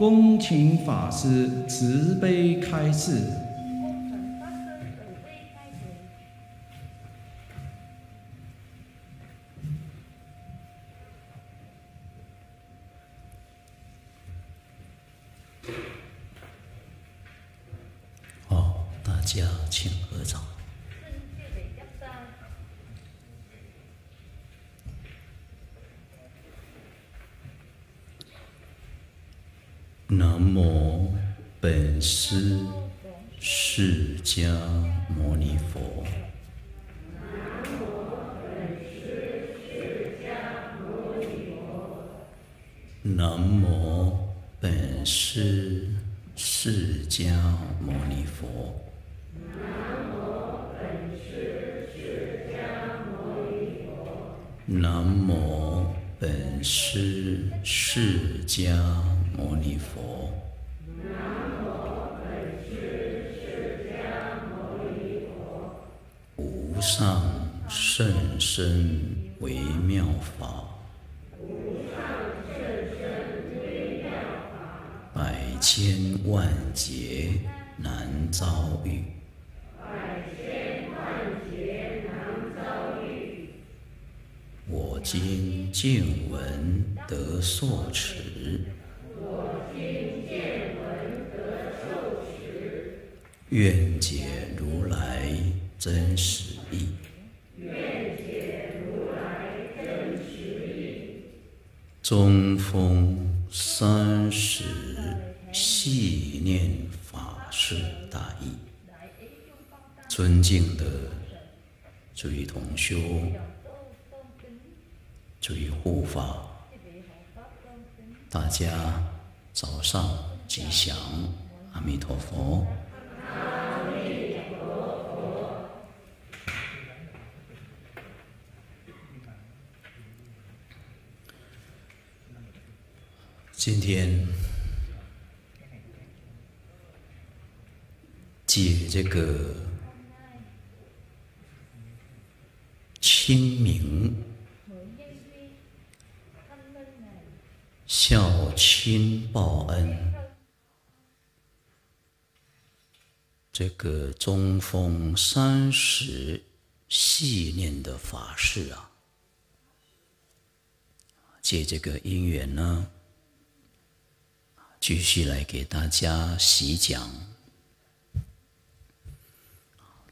恭请法师慈悲开示。摩尼佛。南无本师释迦牟尼佛。南无本师释迦牟尼佛。南无本师释迦南无本师释迦摩尼佛。上甚深微妙法，百千万劫难遭遇。百千万劫难遭遇。我今见闻得受持，我今见闻得受持。愿解如来真实。中风三十细念法师大意。尊敬的诸位同修、诸位护法，大家早上吉祥，阿弥陀佛。今天借这个清明孝亲报恩，这个中风三十系念的法事啊，借这个因缘呢。继续来给大家细讲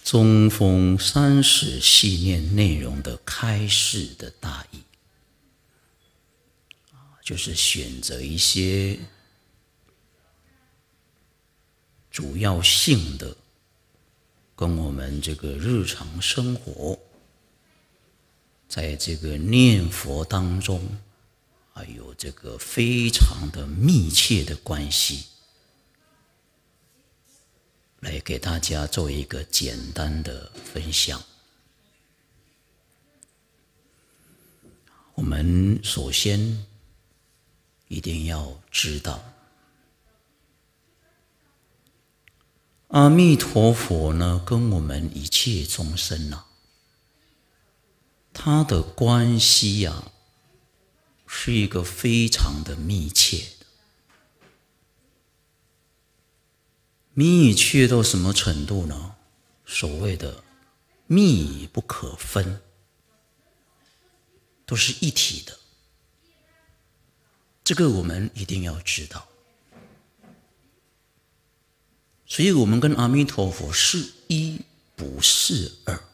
中风三十系念内容的开示的大意就是选择一些主要性的，跟我们这个日常生活，在这个念佛当中。有这个非常的密切的关系，来给大家做一个简单的分享。我们首先一定要知道，阿弥陀佛呢，跟我们一切众生呢，他的关系呀。是一个非常的密切的，密切到什么程度呢？所谓的密不可分，都是一体的，这个我们一定要知道。所以我们跟阿弥陀佛是一，不是二。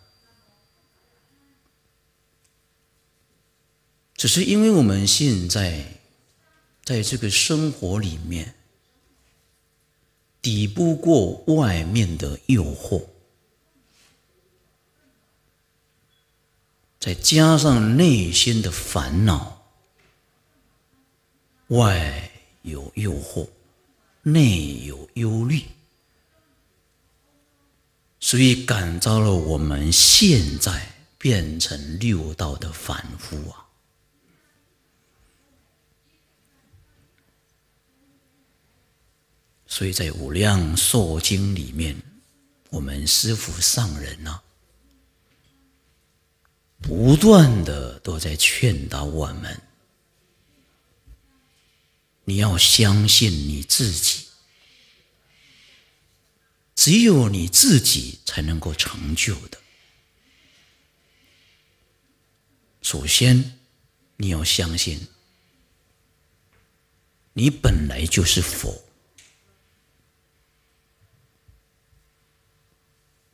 只是因为我们现在，在这个生活里面，抵不过外面的诱惑，再加上内心的烦恼，外有诱惑，内有忧虑，所以感召了我们现在变成六道的凡夫啊。所以在《无量寿经》里面，我们师父上人呢，不断的都在劝导我们：你要相信你自己，只有你自己才能够成就的。首先，你要相信，你本来就是佛。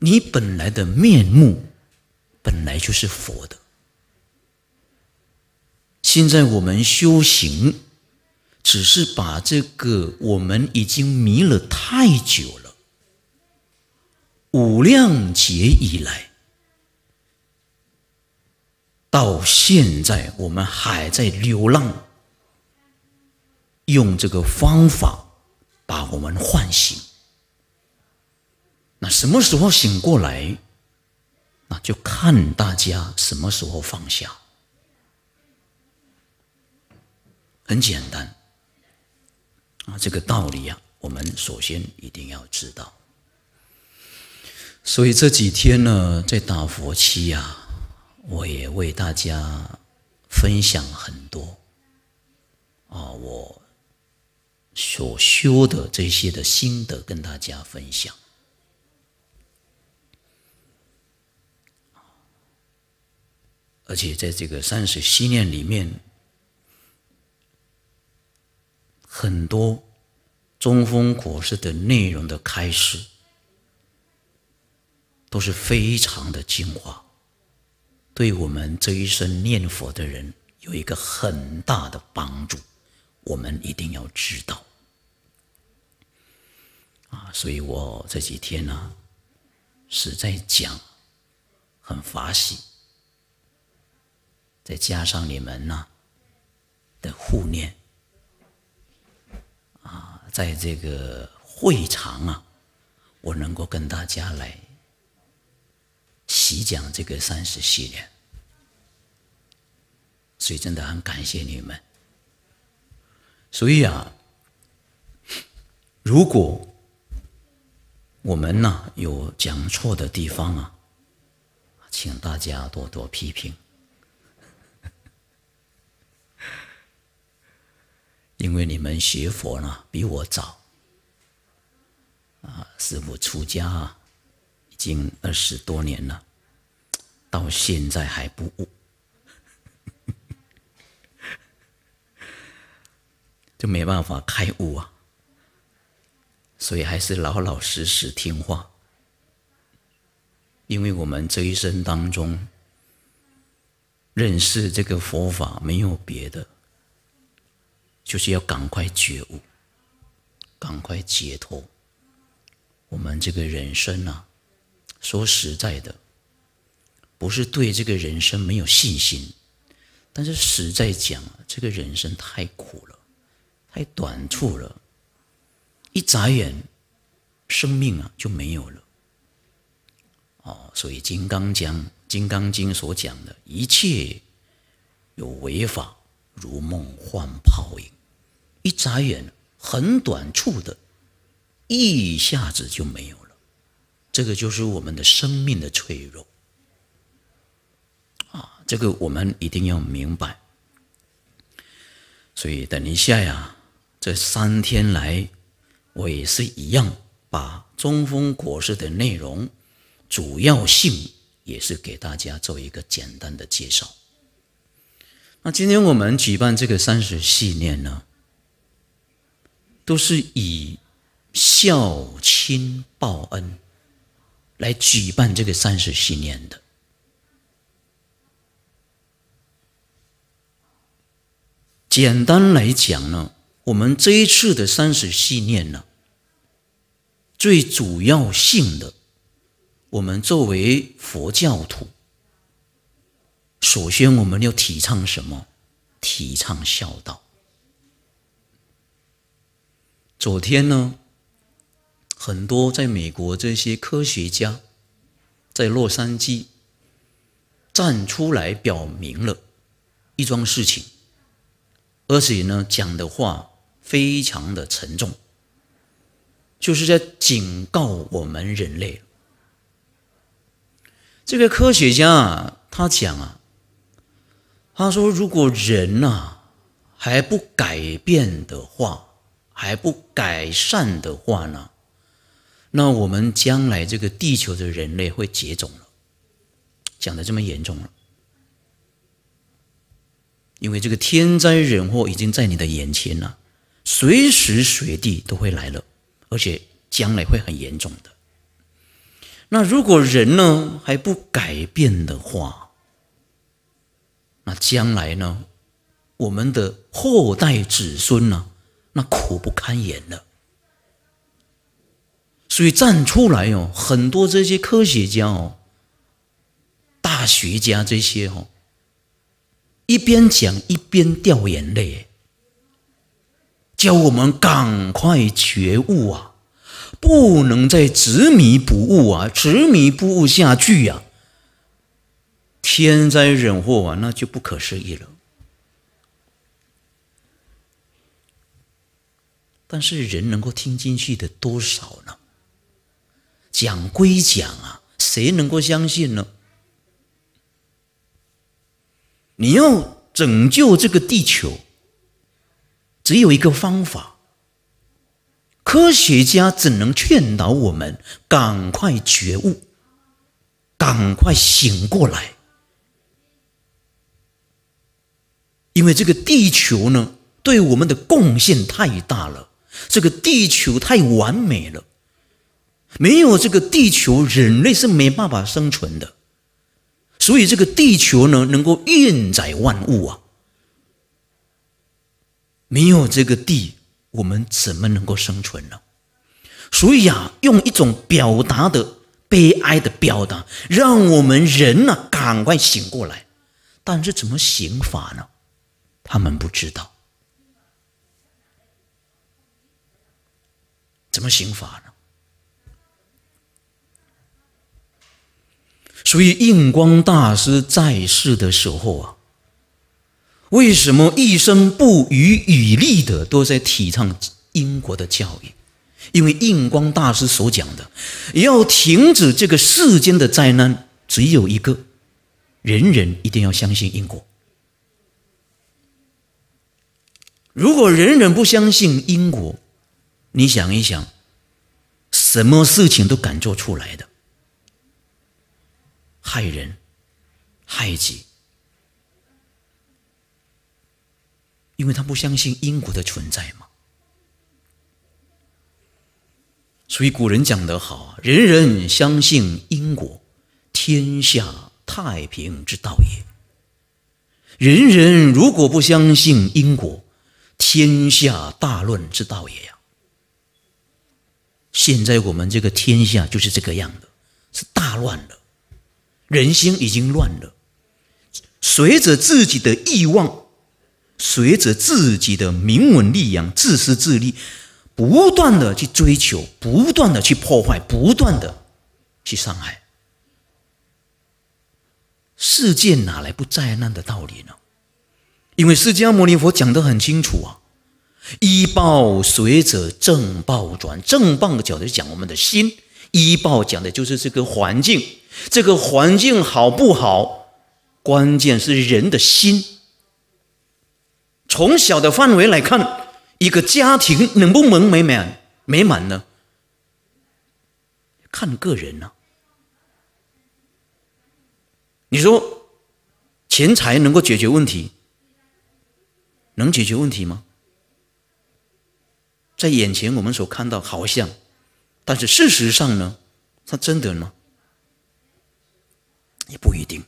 你本来的面目，本来就是佛的。现在我们修行，只是把这个我们已经迷了太久了，五量劫以来，到现在我们还在流浪，用这个方法把我们唤醒。那什么时候醒过来？那就看大家什么时候放下。很简单啊，这个道理呀，我们首先一定要知道。所以这几天呢，在打佛七呀，我也为大家分享很多啊，我所修的这些的心得跟大家分享。而且在这个三十系念里面，很多中风果实的内容的开始，都是非常的精华，对我们这一生念佛的人有一个很大的帮助，我们一定要知道。啊，所以我这几天呢，是在讲，很法喜。再加上你们呢的护念啊，在这个会场啊，我能够跟大家来细讲这个三十系列，所以真的很感谢你们。所以啊，如果我们呢有讲错的地方啊，请大家多多批评。因为你们学佛呢比我早，啊，师傅出家已经二十多年了，到现在还不悟，就没办法开悟啊。所以还是老老实实听话，因为我们这一生当中认识这个佛法没有别的。就是要赶快觉悟，赶快解脱。我们这个人生啊，说实在的，不是对这个人生没有信心，但是实在讲，这个人生太苦了，太短促了，一眨眼，生命啊就没有了。哦，所以《金刚经》，《金刚经》所讲的一切有违法，如梦幻泡影。一眨眼，很短促的，一下子就没有了。这个就是我们的生命的脆弱啊！这个我们一定要明白。所以，等一下呀，这三天来，我也是一样，把中风果实的内容主要性也是给大家做一个简单的介绍。那今天我们举办这个三十系列呢？都是以孝亲报恩来举办这个三十纪念的。简单来讲呢，我们这一次的三十系念呢，最主要性的，我们作为佛教徒，首先我们要提倡什么？提倡孝道。昨天呢，很多在美国这些科学家在洛杉矶站出来表明了一桩事情，而且呢讲的话非常的沉重，就是在警告我们人类。这个科学家啊，他讲啊，他说如果人呐还不改变的话，还不改善的话呢，那我们将来这个地球的人类会绝种了。讲的这么严重了，因为这个天灾人祸已经在你的眼前了，随时随地都会来了，而且将来会很严重的。那如果人呢还不改变的话，那将来呢我们的后代子孙呢？那苦不堪言的，所以站出来哦，很多这些科学家哦、大学家这些哦，一边讲一边掉眼泪，叫我们赶快觉悟啊，不能再执迷不悟啊，执迷不悟下去呀，天灾人祸啊，那就不可思议了。但是人能够听进去的多少呢？讲归讲啊，谁能够相信呢？你要拯救这个地球，只有一个方法。科学家只能劝导我们赶快觉悟，赶快醒过来，因为这个地球呢，对我们的贡献太大了。这个地球太完美了，没有这个地球，人类是没办法生存的。所以这个地球呢，能够运载万物啊。没有这个地，我们怎么能够生存呢？所以呀，用一种表达的悲哀的表达，让我们人呢赶快醒过来。但是怎么醒法呢？他们不知道。怎么行法呢？所以印光大师在世的时候啊，为什么一生不遗余力的都在提倡英国的教育？因为印光大师所讲的，要停止这个世间的灾难，只有一个，人人一定要相信因果。如果人人不相信因果，你想一想，什么事情都敢做出来的，害人害己，因为他不相信因果的存在嘛。所以古人讲得好：“人人相信因果，天下太平之道也；人人如果不相信因果，天下大乱之道也呀。”现在我们这个天下就是这个样的，是大乱了，人心已经乱了，随着自己的欲望，随着自己的名闻利养，自私自利，不断的去追求，不断的去破坏，不断的去伤害，世界哪来不灾难的道理呢？因为释迦牟尼佛讲的很清楚啊。一报随者正报转，正报的角度讲，我们的心；一报讲的就是这个环境，这个环境好不好？关键是人的心。从小的范围来看，一个家庭能不能美满？美满呢？看个人呢。你说，钱财能够解决问题？能解决问题吗？在眼前我们所看到好像，但是事实上呢，它真的吗？也不一定。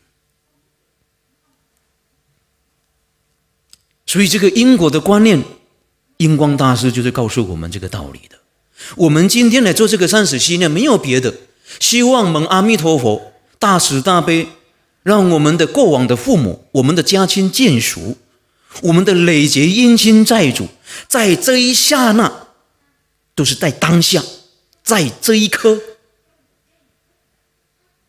所以这个因果的观念，英光大师就是告诉我们这个道理的。我们今天来做这个三死系念，没有别的，希望蒙阿弥陀佛大慈大悲，让我们的过往的父母、我们的家亲眷属。我们的累劫阴亲债主，在这一刹那，都是在当下，在这一刻，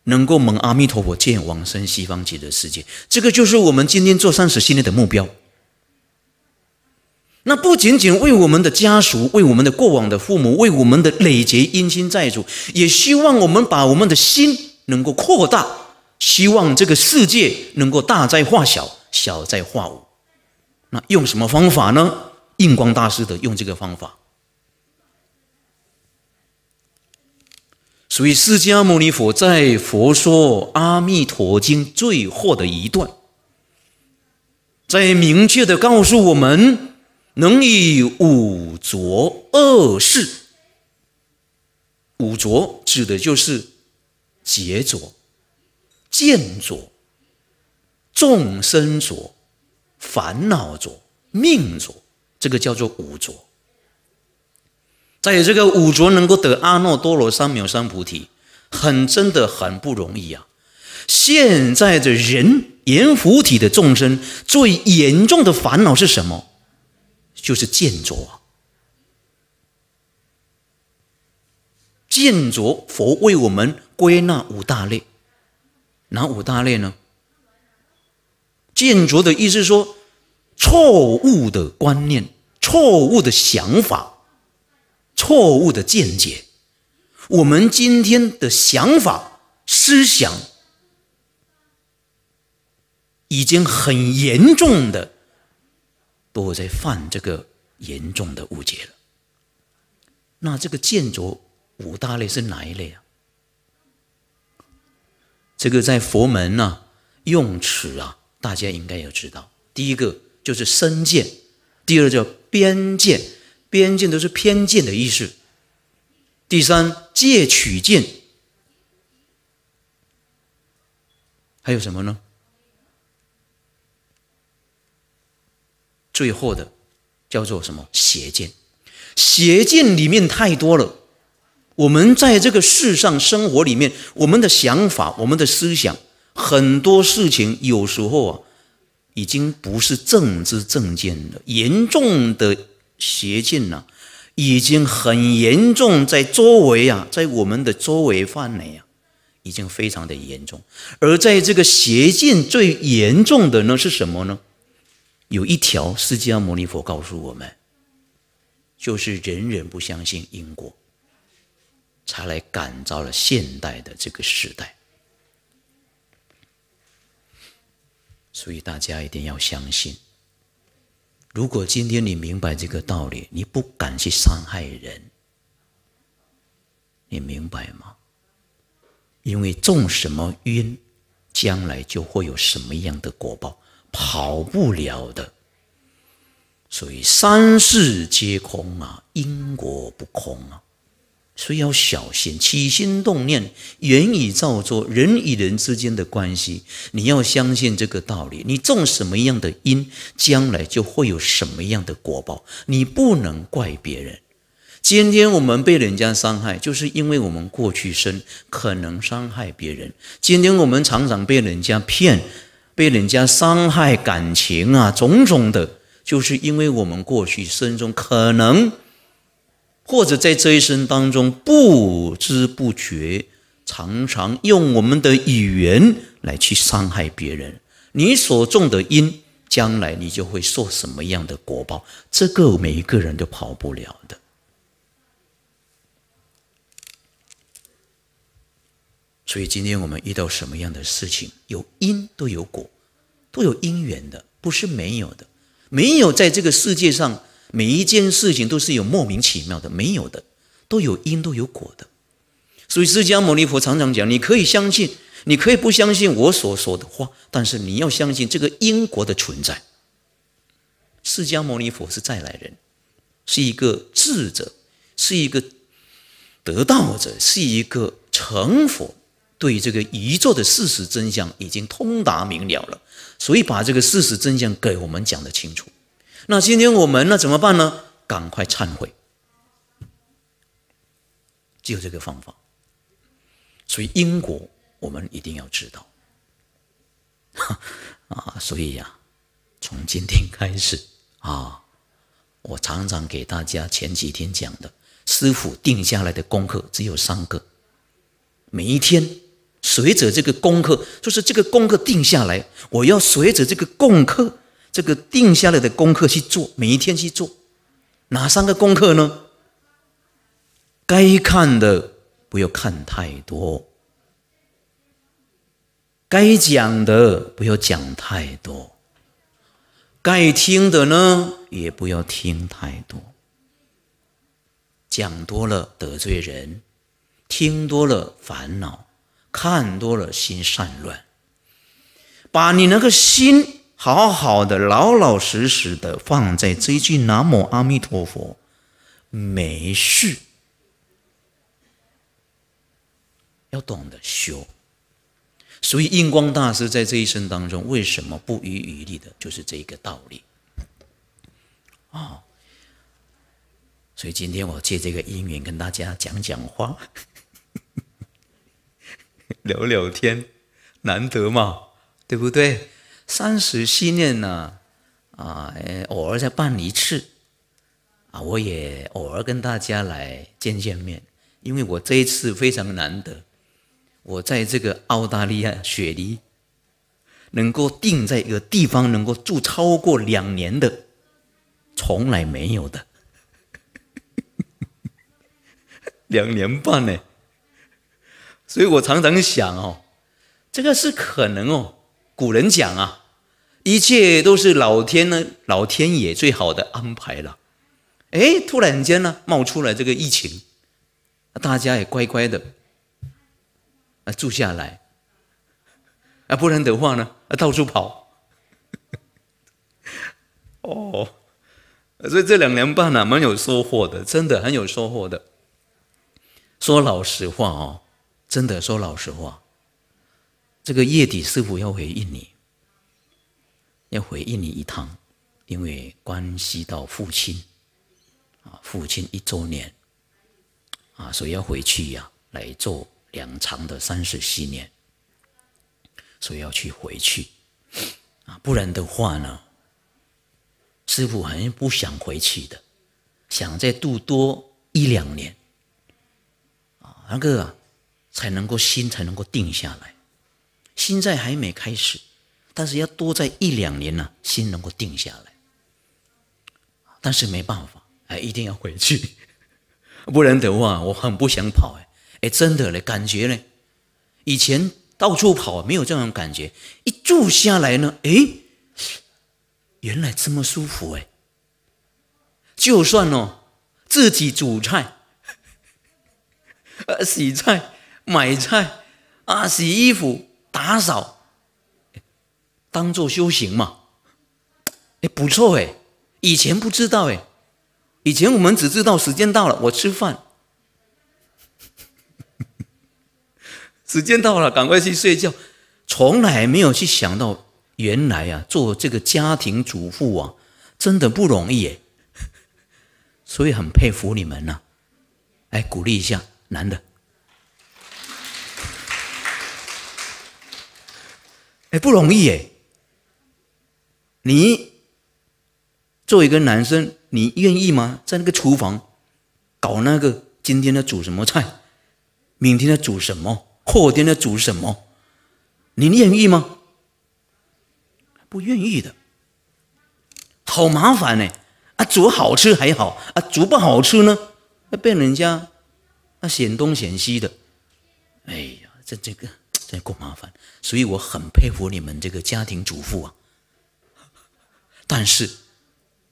能够蒙阿弥陀佛见往生西方极乐世界。这个就是我们今天做三十心念的目标。那不仅仅为我们的家属，为我们的过往的父母，为我们的累劫阴亲债主，也希望我们把我们的心能够扩大，希望这个世界能够大灾化小，小灾化无。那用什么方法呢？印光大师的用这个方法，所以释迦牟尼佛在《佛说阿弥陀经》最后的一段，在明确的告诉我们：能以五浊恶世，五浊指的就是劫浊、见浊、众生浊。烦恼着，命着，这个叫做五着。再有这个五着，能够得阿耨多罗三藐三菩提，很，真的很不容易啊！现在的人，阎浮体的众生，最严重的烦恼是什么？就是见着。见着，佛为我们归纳五大类，哪五大类呢？见浊的意思说，错误的观念、错误的想法、错误的见解。我们今天的想法、思想已经很严重的都在犯这个严重的误解了。那这个见浊五大类是哪一类啊？这个在佛门呢，用词啊。大家应该要知道，第一个就是身见，第二叫边见，边见都是偏见的意思。第三，借取见，还有什么呢？最后的叫做什么邪见？邪见里面太多了。我们在这个世上生活里面，我们的想法，我们的思想。很多事情有时候啊，已经不是正知正见了，严重的邪见呢，已经很严重，在周围啊，在我们的周围范围内啊，已经非常的严重。而在这个邪见最严重的呢，是什么呢？有一条，释迦牟尼佛告诉我们，就是人人不相信因果，才来感召了现代的这个时代。所以大家一定要相信。如果今天你明白这个道理，你不敢去伤害人，你明白吗？因为种什么因，将来就会有什么样的果报，跑不了的。所以三世皆空啊，因果不空啊。所以要小心起心动念，言语造作，人与人之间的关系，你要相信这个道理。你种什么样的因，将来就会有什么样的果报。你不能怪别人。今天我们被人家伤害，就是因为我们过去生可能伤害别人。今天我们常常被人家骗，被人家伤害感情啊，种种的，就是因为我们过去生中可能。或者在这一生当中，不知不觉，常常用我们的语言来去伤害别人。你所种的因，将来你就会受什么样的果报？这个每一个人都跑不了的。所以今天我们遇到什么样的事情，有因都有果，都有因缘的，不是没有的。没有在这个世界上。每一件事情都是有莫名其妙的，没有的，都有因，都有果的。所以释迦牟尼佛常常讲，你可以相信，你可以不相信我所说的话，但是你要相信这个因果的存在。释迦牟尼佛是再来人，是一个智者，是一个得道者，是一个成佛，对这个宇宙的事实真相已经通达明了了，所以把这个事实真相给我们讲的清楚。那今天我们那怎么办呢？赶快忏悔，就这个方法。所以因果我们一定要知道 啊！所以呀，从今天开始啊，我常常给大家前几天讲的师傅定下来的功课只有三个，每一天随着这个功课，就是这个功课定下来，我要随着这个功课。这个定下来的功课去做，每一天去做。哪三个功课呢？该看的不要看太多，该讲的不要讲太多，该听的呢也不要听太多。讲多了得罪人，听多了烦恼，看多了心散乱。把你那个心。好好的，老老实实的放在这一句“南无阿弥陀佛”，没事。要懂得修，所以印光大师在这一生当中为什么不遗余力的，就是这一个道理。啊，所以今天我借这个因缘跟大家讲讲话，聊聊天，难得嘛，对不对？三十纪念呢，啊，偶尔再办一次，啊，我也偶尔跟大家来见见面。因为我这一次非常难得，我在这个澳大利亚雪梨，能够定在一个地方能够住超过两年的，从来没有的，两年半呢。所以我常常想哦，这个是可能哦。古人讲啊，一切都是老天呢，老天爷最好的安排了。哎，突然间呢，冒出了这个疫情，大家也乖乖的啊住下来啊，不然的话呢，到处跑。哦，所以这两年半呢，蛮有收获的，真的很有收获的。说老实话哦，真的说老实话。这个月底，师傅要回印尼，要回印尼一趟，因为关系到父亲，啊，父亲一周年，啊，所以要回去呀，来做两长的三十四年，所以要去回去，啊，不然的话呢，师傅好像不想回去的，想再度多一两年，啊，那个才能够心才能够定下来。现在还没开始，但是要多在一两年呢，心能够定下来。但是没办法，哎，一定要回去，不然的话，我很不想跑，哎哎，真的嘞，感觉呢，以前到处跑没有这种感觉，一住下来呢，哎，原来这么舒服，哎，就算哦，自己煮菜、洗菜、买菜啊，洗衣服。打扫当做修行嘛，哎不错哎，以前不知道哎，以前我们只知道时间到了我吃饭，时间到了赶快去睡觉，从来没有去想到原来啊做这个家庭主妇啊真的不容易哎，所以很佩服你们呐，哎鼓励一下男的。哎，不容易哎！你作为一个男生，你愿意吗？在那个厨房搞那个，今天的煮什么菜，明天的煮什么，后天的煮什么，你愿意吗？不愿意的，好麻烦呢！啊，煮好吃还好，啊，煮不好吃呢，那被人家那嫌东嫌西的，哎呀，这这个。够麻烦，所以我很佩服你们这个家庭主妇啊。但是，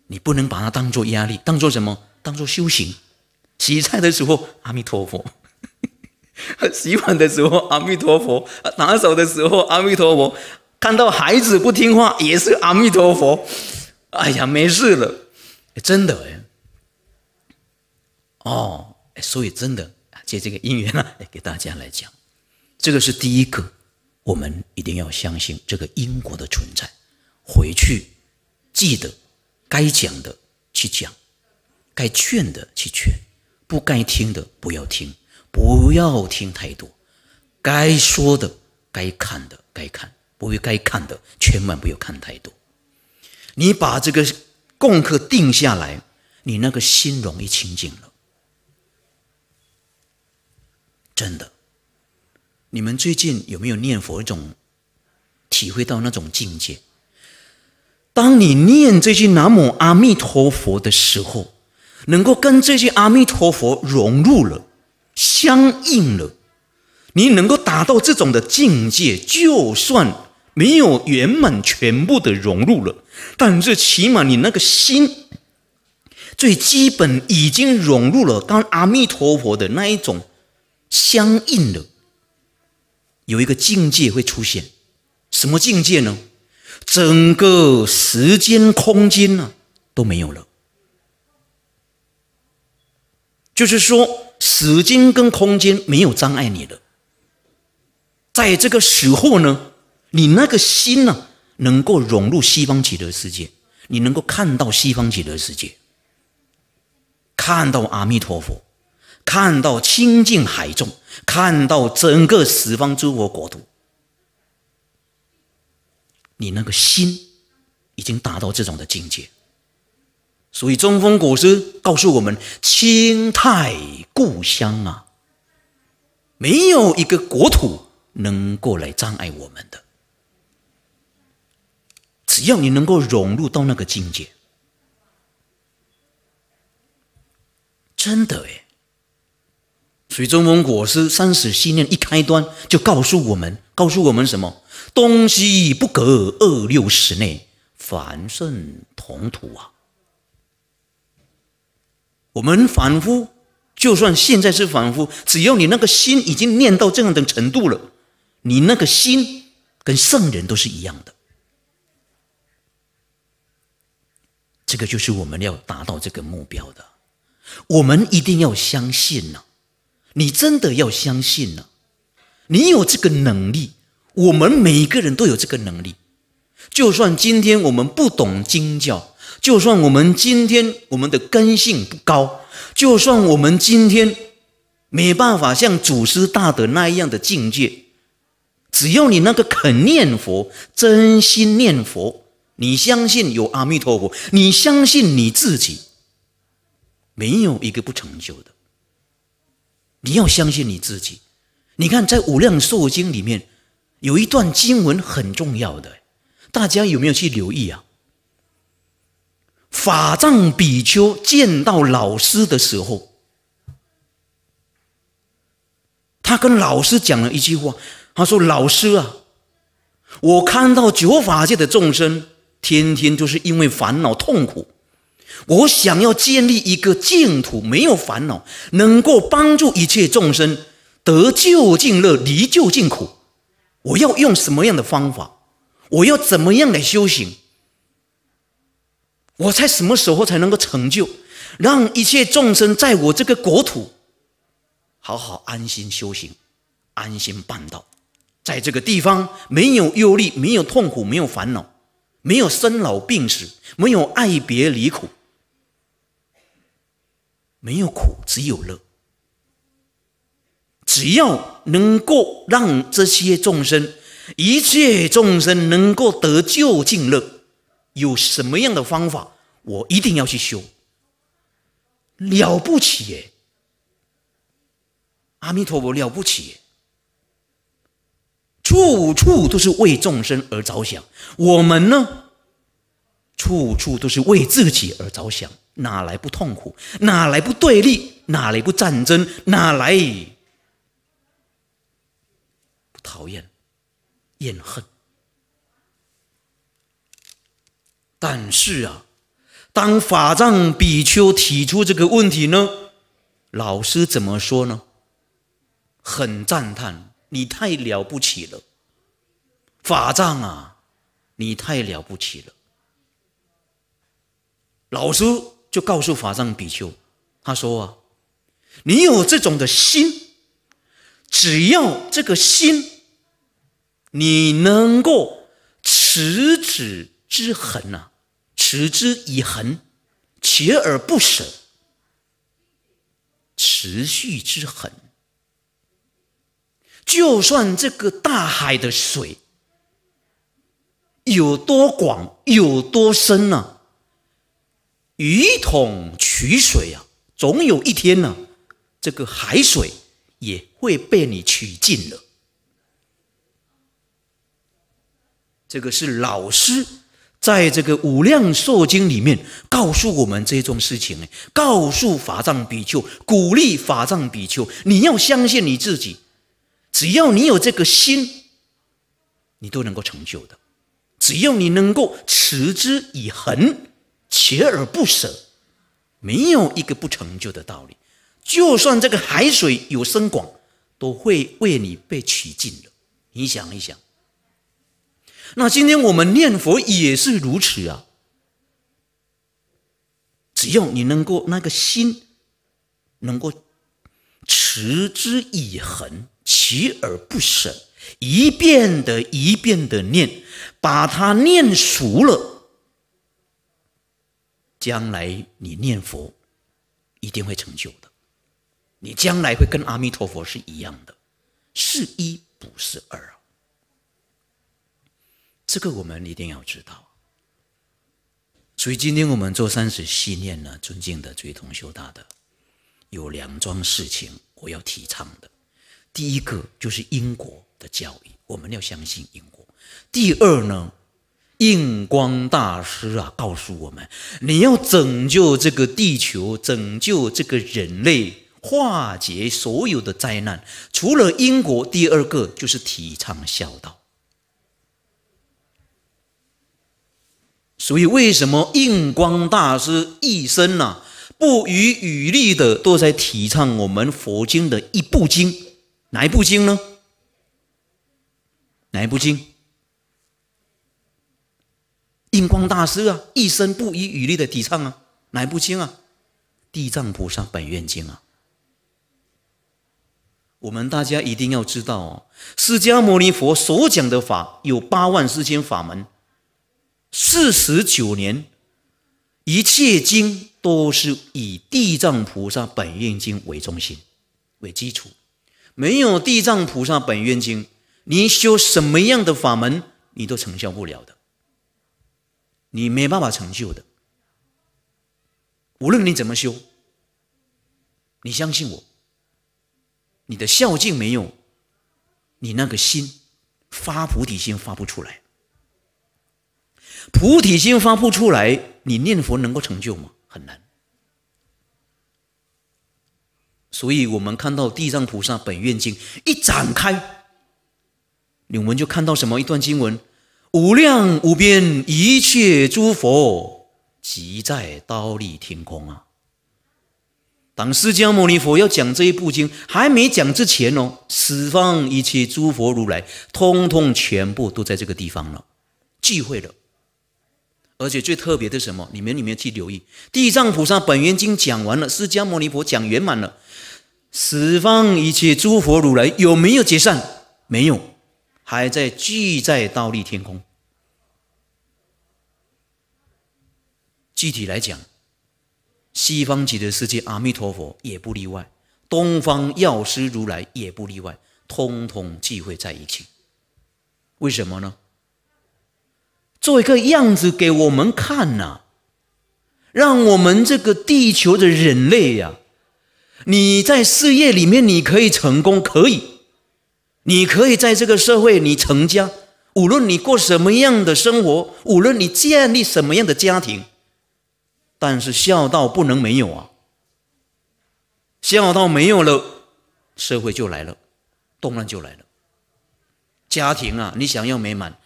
你不能把它当做压力，当做什么？当做修行。洗菜的时候，阿弥陀佛；洗碗的时候，阿弥陀佛；拿手的时候，阿弥陀佛。看到孩子不听话，也是阿弥陀佛。哎呀，没事了，真的哎。哦，所以真的借这个姻缘来给大家来讲。这个是第一个，我们一定要相信这个因果的存在。回去记得该讲的去讲，该劝的去劝，不该听的不要听，不要听太多。该说的、该看的、该看，不会该看的千万不要看太多。你把这个功课定下来，你那个心容易清净了，真的。你们最近有没有念佛，一种体会到那种境界？当你念这些“南无阿弥陀佛”的时候，能够跟这些阿弥陀佛融入了、相应了，你能够达到这种的境界，就算没有圆满，全部的融入了，但是起码你那个心最基本已经融入了，跟阿弥陀佛的那一种相应了。有一个境界会出现，什么境界呢？整个时间空间呢都没有了，就是说时间跟空间没有障碍你了。在这个时候呢，你那个心呢，能够融入西方极乐世界，你能够看到西方极乐世界，看到阿弥陀佛，看到清净海众。看到整个十方诸佛国土，你那个心已经达到这种的境界，所以中峰古诗告诉我们：“清太故乡啊，没有一个国土能够来障碍我们的，只要你能够融入到那个境界，真的哎。”所以，《中峰果师三史心念》一开端就告诉我们：“告诉我们什么？东西不隔二六时内，凡圣同土啊！我们凡夫，就算现在是凡夫，只要你那个心已经念到这样的程度了，你那个心跟圣人都是一样的。这个就是我们要达到这个目标的。我们一定要相信呢。”你真的要相信呢，你有这个能力，我们每一个人都有这个能力。就算今天我们不懂经教，就算我们今天我们的根性不高，就算我们今天没办法像祖师大德那样的境界，只要你那个肯念佛，真心念佛，你相信有阿弥陀佛，你相信你自己，没有一个不成就的。你要相信你自己。你看，在《无量寿经》里面有一段经文很重要的，大家有没有去留意啊？法藏比丘见到老师的时候，他跟老师讲了一句话，他说：“老师啊，我看到九法界的众生，天天就是因为烦恼痛苦。”我想要建立一个净土，没有烦恼，能够帮助一切众生得救尽乐，离救尽苦。我要用什么样的方法？我要怎么样来修行？我在什么时候才能够成就，让一切众生在我这个国土好好安心修行，安心办道，在这个地方没有忧虑，没有痛苦，没有烦恼，没有生老病死，没有爱别离苦。没有苦，只有乐。只要能够让这些众生、一切众生能够得救竟乐，有什么样的方法，我一定要去修。了不起耶！阿弥陀佛，了不起！处处都是为众生而着想，我们呢？处处都是为自己而着想。哪来不痛苦？哪来不对立？哪来不战争？哪来不讨厌、厌恨？但是啊，当法藏比丘提出这个问题呢，老师怎么说呢？很赞叹，你太了不起了，法藏啊，你太了不起了，老师。就告诉法藏比丘，他说啊，你有这种的心，只要这个心，你能够持之之恒呐，持之以恒，锲而不舍，持续之恒，就算这个大海的水有多广，有多深呢？鱼桶取水啊，总有一天呢，这个海水也会被你取尽了。这个是老师在这个《无量寿经》里面告诉我们这种事情呢，告诉法藏比丘，鼓励法藏比丘，你要相信你自己，只要你有这个心，你都能够成就的。只要你能够持之以恒。锲而不舍，没有一个不成就的道理。就算这个海水有深广，都会为你被取尽了。你想一想，那今天我们念佛也是如此啊。只要你能够那个心能够持之以恒、锲而不舍，一遍的、一遍的念，把它念熟了。将来你念佛，一定会成就的。你将来会跟阿弥陀佛是一样的，是一不是二。这个我们一定要知道。所以今天我们做三十系念呢，尊敬的追同修大德，有两桩事情我要提倡的。第一个就是因果的教育，我们要相信因果。第二呢？印光大师啊，告诉我们：你要拯救这个地球，拯救这个人类，化解所有的灾难，除了因果，第二个就是提倡孝道。所以，为什么印光大师一生呢，不遗余力的都在提倡我们佛经的一部经？哪一部经呢？哪一部经？印光大师啊，一生不遗余力的提倡啊，乃不轻啊，《地藏菩萨本愿经》啊。我们大家一定要知道哦，释迦牟尼佛所讲的法有八万四千法门，四十九年一切经都是以《地藏菩萨本愿经》为中心、为基础。没有《地藏菩萨本愿经》，你修什么样的法门，你都成效不了的。你没办法成就的，无论你怎么修，你相信我，你的孝敬没用，你那个心发菩提心发不出来，菩提心发不出来，你念佛能够成就吗？很难。所以我们看到《地藏菩萨本愿经》一展开，你们就看到什么一段经文。无量无边一切诸佛即在刀立天空啊！当释迦牟尼佛要讲这一部经，还没讲之前哦，十方一切诸佛如来，通通全部都在这个地方了，聚会了。而且最特别的什么？你们里面去留意《地藏菩萨本愿经》讲完了，释迦牟尼佛讲圆满了，十方一切诸佛如来有没有解散？没有。还在聚在倒立天空。具体来讲，西方极乐世界阿弥陀佛也不例外，东方药师如来也不例外，通通聚会在一起。为什么呢？做一个样子给我们看呐，让我们这个地球的人类呀，你在事业里面你可以成功，可以。你可以在这个社会，你成家，无论你过什么样的生活，无论你建立什么样的家庭，但是孝道不能没有啊！孝道没有了，社会就来了，动乱就来了。家庭啊，你想要美满，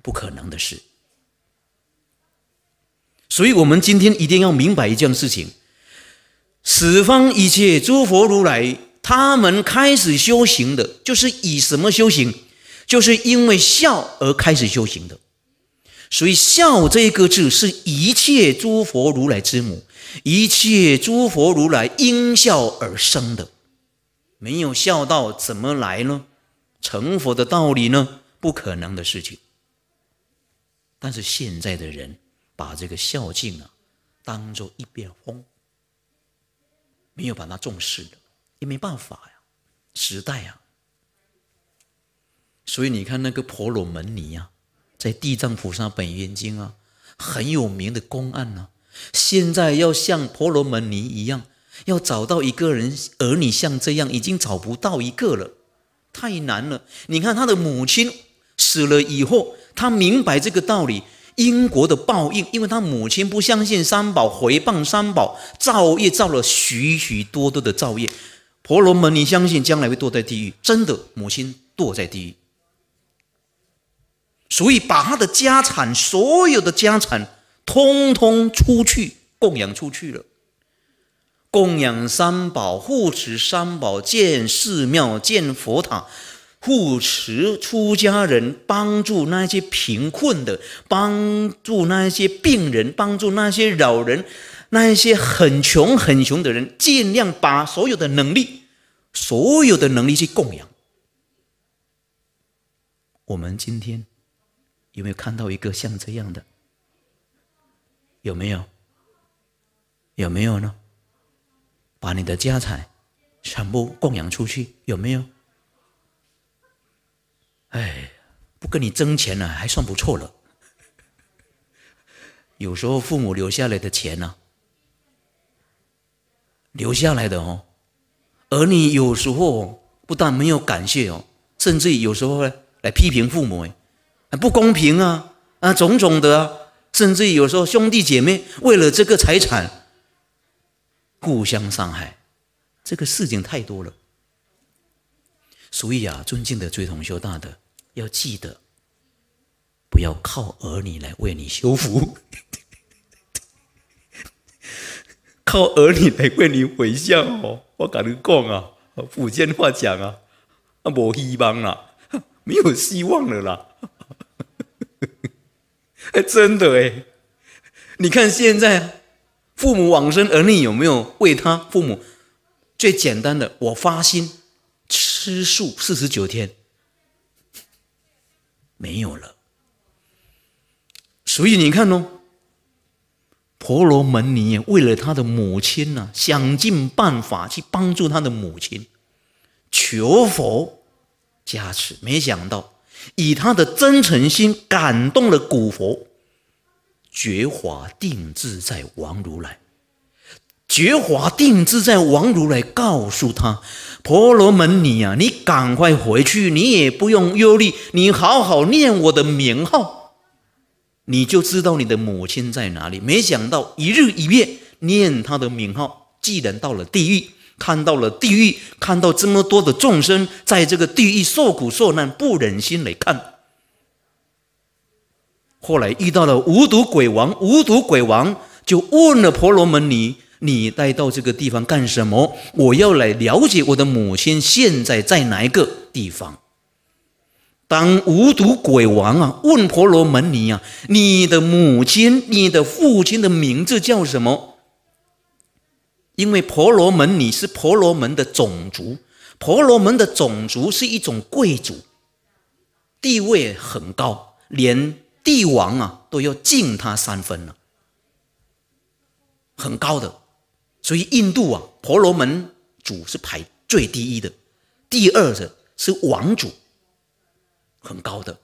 不可能的事。所以我们今天一定要明白一件事情：十方一切诸佛如来。他们开始修行的就是以什么修行？就是因为孝而开始修行的，所以“孝”这个字是一切诸佛如来之母，一切诸佛如来因孝而生的。没有孝道，怎么来呢？成佛的道理呢？不可能的事情。但是现在的人把这个孝敬啊当做一边风，没有把它重视的。也没办法呀，时代呀，所以你看那个婆罗门尼呀，在《地藏菩萨本愿经》啊很有名的公案呢。现在要像婆罗门尼一样，要找到一个人儿女像这样已经找不到一个了，太难了。你看他的母亲死了以后，他明白这个道理，因果的报应，因为他母亲不相信三宝，回谤三宝，造业造了许许多多的造业。婆罗门，你相信将来会堕在地狱？真的，母亲堕在地狱，所以把他的家产，所有的家产，通通出去供养出去了，供养三宝，护持三宝，建寺庙，建佛塔，护持出家人，帮助那些贫困的，帮助那些病人，帮助那些老人。那一些很穷很穷的人，尽量把所有的能力，所有的能力去供养。我们今天有没有看到一个像这样的？有没有？有没有呢？把你的家产全部供养出去，有没有？哎，不跟你争钱了，还算不错了。有时候父母留下来的钱呢？留下来的哦，儿女有时候不但没有感谢哦，甚至有时候呢来批评父母，不公平啊啊，种种的啊，甚至有时候兄弟姐妹为了这个财产互相伤害，这个事情太多了。所以啊，尊敬的追同修大的要记得，不要靠儿女来为你修福。靠儿女来为你回向哦！我跟你讲啊，福建话讲啊，啊，没希望了，没有希望了啦！真的哎，你看现在父母往生，儿女有没有为他父母？最简单的，我发心吃素四十九天，没有了。所以你看哦，婆罗门尼为了他的母亲呢，想尽办法去帮助他的母亲，求佛加持。没想到以他的真诚心感动了古佛，觉华定自在王如来。觉华定自在王如来告诉他：“婆罗门尼呀，你赶快回去，你也不用忧虑，你好好念我的名号。”你就知道你的母亲在哪里。没想到一日一夜念他的名号，既然到了地狱，看到了地狱，看到这么多的众生在这个地狱受苦受难，不忍心来看。后来遇到了无毒鬼王，无毒鬼王就问了婆罗门女：“你带到这个地方干什么？我要来了解我的母亲现在在哪一个地方。”当无毒鬼王啊，问婆罗门尼啊：“你的母亲、你的父亲的名字叫什么？”因为婆罗门尼是婆罗门的种族，婆罗门的种族是一种贵族，地位很高，连帝王啊都要敬他三分了，很高的。所以印度啊，婆罗门族是排最低一的，第二的是王族。很高的。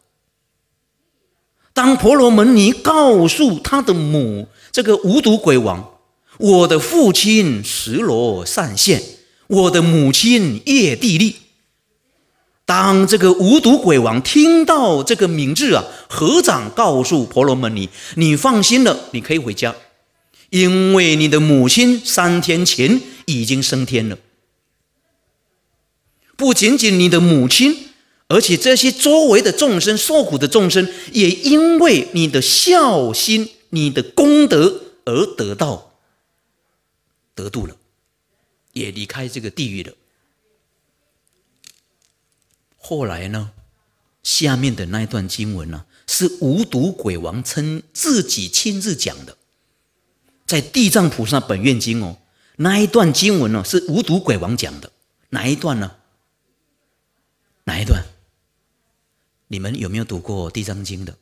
当婆罗门尼告诉他的母，这个无毒鬼王，我的父亲石罗善现，我的母亲叶地利。当这个无毒鬼王听到这个名字啊，合掌告诉婆罗门尼：“你放心了，你可以回家，因为你的母亲三天前已经升天了。不仅仅你的母亲。”而且这些周围的众生、受苦的众生，也因为你的孝心、你的功德而得到得度了，也离开这个地狱了。后来呢，下面的那一段经文呢，是无毒鬼王称自己亲自讲的，在《地藏菩萨本愿经》哦，那一段经文呢，是无毒鬼王讲的，哪一段呢？哪一段？你们有没有读过《地藏经》的？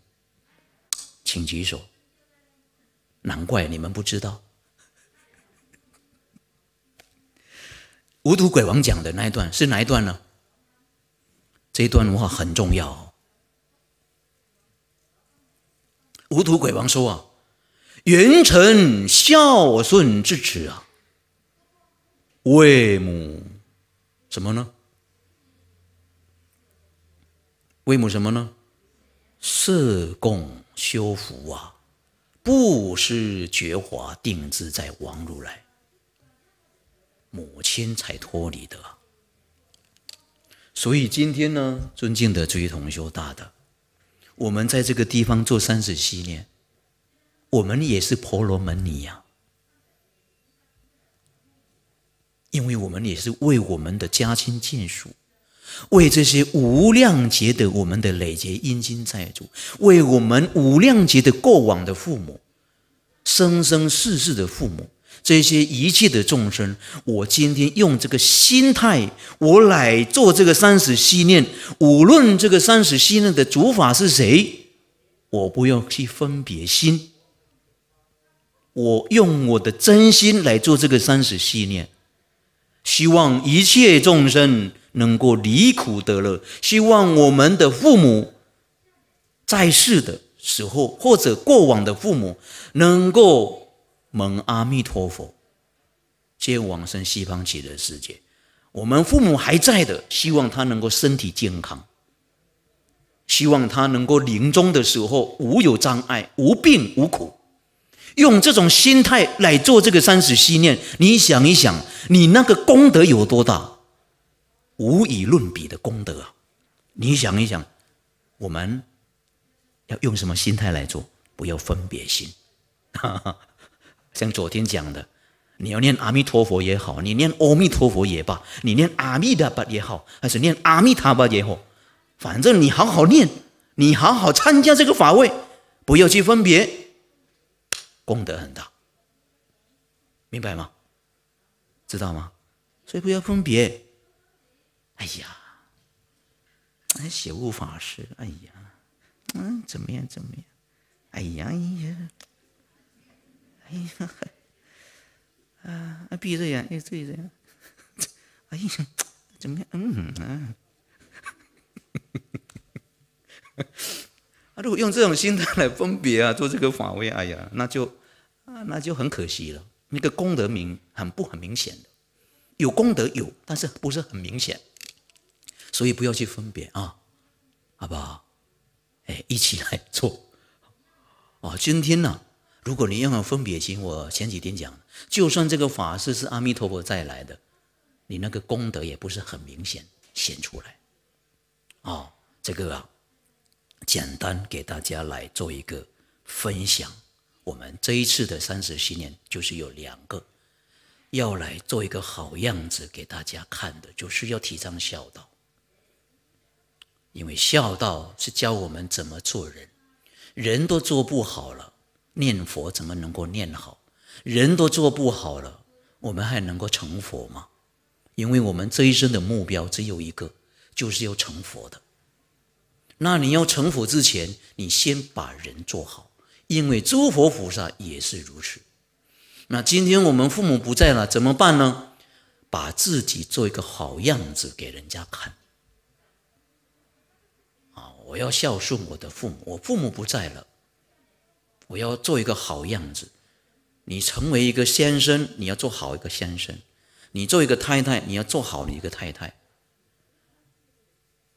请举手。难怪你们不知道。无毒鬼王讲的那一段是哪一段呢？这一段的话很重要。无毒鬼王说啊：“元臣孝顺之子啊，为母什么呢？”为母什么呢？色供修福啊，不施觉华定自在王如来，母亲才脱离的。所以今天呢，尊敬的诸位同修大的，我们在这个地方做三十七年，我们也是婆罗门尼呀，因为我们也是为我们的家亲眷属。为这些无量劫的我们的累劫阴经债主，为我们无量劫的过往的父母、生生世世的父母，这些一切的众生，我今天用这个心态，我来做这个三十系念。无论这个三十系念的主法是谁，我不用去分别心，我用我的真心来做这个三十系念，希望一切众生。能够离苦得乐，希望我们的父母在世的时候，或者过往的父母，能够蒙阿弥陀佛接往生西方极乐世界。我们父母还在的，希望他能够身体健康，希望他能够临终的时候无有障碍、无病无苦。用这种心态来做这个三十七念，你想一想，你那个功德有多大？无以论比的功德啊！你想一想，我们要用什么心态来做？不要分别心。像昨天讲的，你要念阿弥陀佛也好，你念阿弥陀佛也罢，你念阿弥达巴也好，还是念阿弥陀佛也好，反正你好好念，你好好参加这个法会，不要去分别，功德很大，明白吗？知道吗？所以不要分别。哎呀，还写物法师，哎呀，嗯，怎么样？怎么样？哎呀，哎呀，哎呀，啊，闭着眼又睁着眼，哎呀，怎么样？嗯，啊，啊，如果用这种心态来分别啊，做这个法位，哎呀，那就啊，那就很可惜了。那个功德名很不很明显的，有功德有，但是不是很明显。所以不要去分别啊，好不好？哎，一起来做哦。今天呢，如果你要有分别心，我前几天讲，就算这个法师是阿弥陀佛再来的，你那个功德也不是很明显显出来。啊，这个啊，简单给大家来做一个分享。我们这一次的三十七年，就是有两个要来做一个好样子给大家看的，就是要提倡孝道。因为孝道是教我们怎么做人，人都做不好了，念佛怎么能够念好？人都做不好了，我们还能够成佛吗？因为我们这一生的目标只有一个，就是要成佛的。那你要成佛之前，你先把人做好，因为诸佛菩萨也是如此。那今天我们父母不在了，怎么办呢？把自己做一个好样子给人家看。我要孝顺我的父母，我父母不在了，我要做一个好样子。你成为一个先生，你要做好一个先生；你做一个太太，你要做好你一个太太。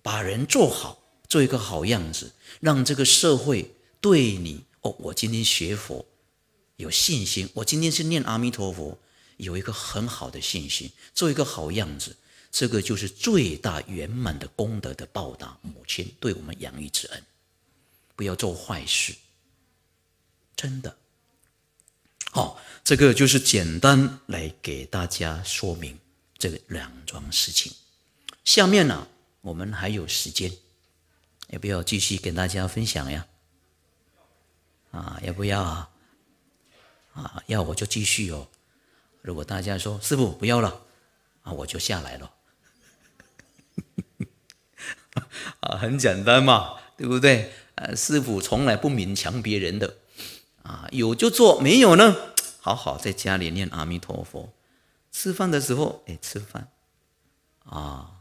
把人做好，做一个好样子，让这个社会对你哦。我今天学佛，有信心；我今天去念阿弥陀佛，有一个很好的信心。做一个好样子。这个就是最大圆满的功德的报答，母亲对我们养育之恩，不要做坏事，真的。好，这个就是简单来给大家说明这两桩事情。下面呢，我们还有时间，要不要继续跟大家分享呀？啊，要不要啊？啊，要我就继续哦。如果大家说师傅不要了，啊，我就下来了。啊，很简单嘛，对不对？呃，师傅从来不勉强别人的，啊，有就做，没有呢，好好在家里念阿弥陀佛。吃饭的时候，哎，吃饭。啊，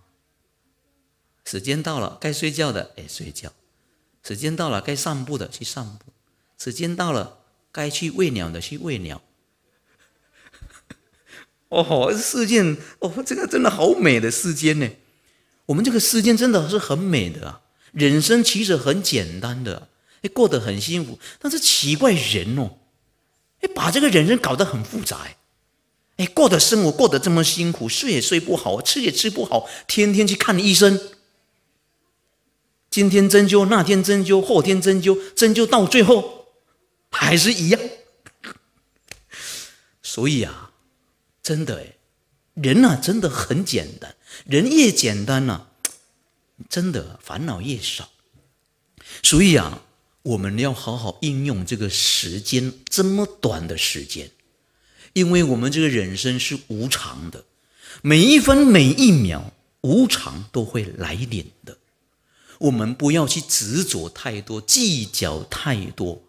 时间到了，该睡觉的，哎，睡觉。时间到了，该散步的，去散步。时间到了，该去喂鸟的，去喂鸟。哦，这世界，哦，这个真的好美的世间呢。我们这个世间真的是很美的啊，人生其实很简单的，哎，过得很幸福。但是奇怪人哦，哎，把这个人生搞得很复杂，哎，过得生活过得这么辛苦，睡也睡不好，吃也吃不好，天天去看医生。今天针灸，那天针灸，后天针灸，针灸到最后还是一样。所以啊，真的哎。人呐，真的很简单。人越简单呢，真的烦恼越少。所以啊，我们要好好应用这个时间，这么短的时间，因为我们这个人生是无常的，每一分每一秒无常都会来临的。我们不要去执着太多，计较太多，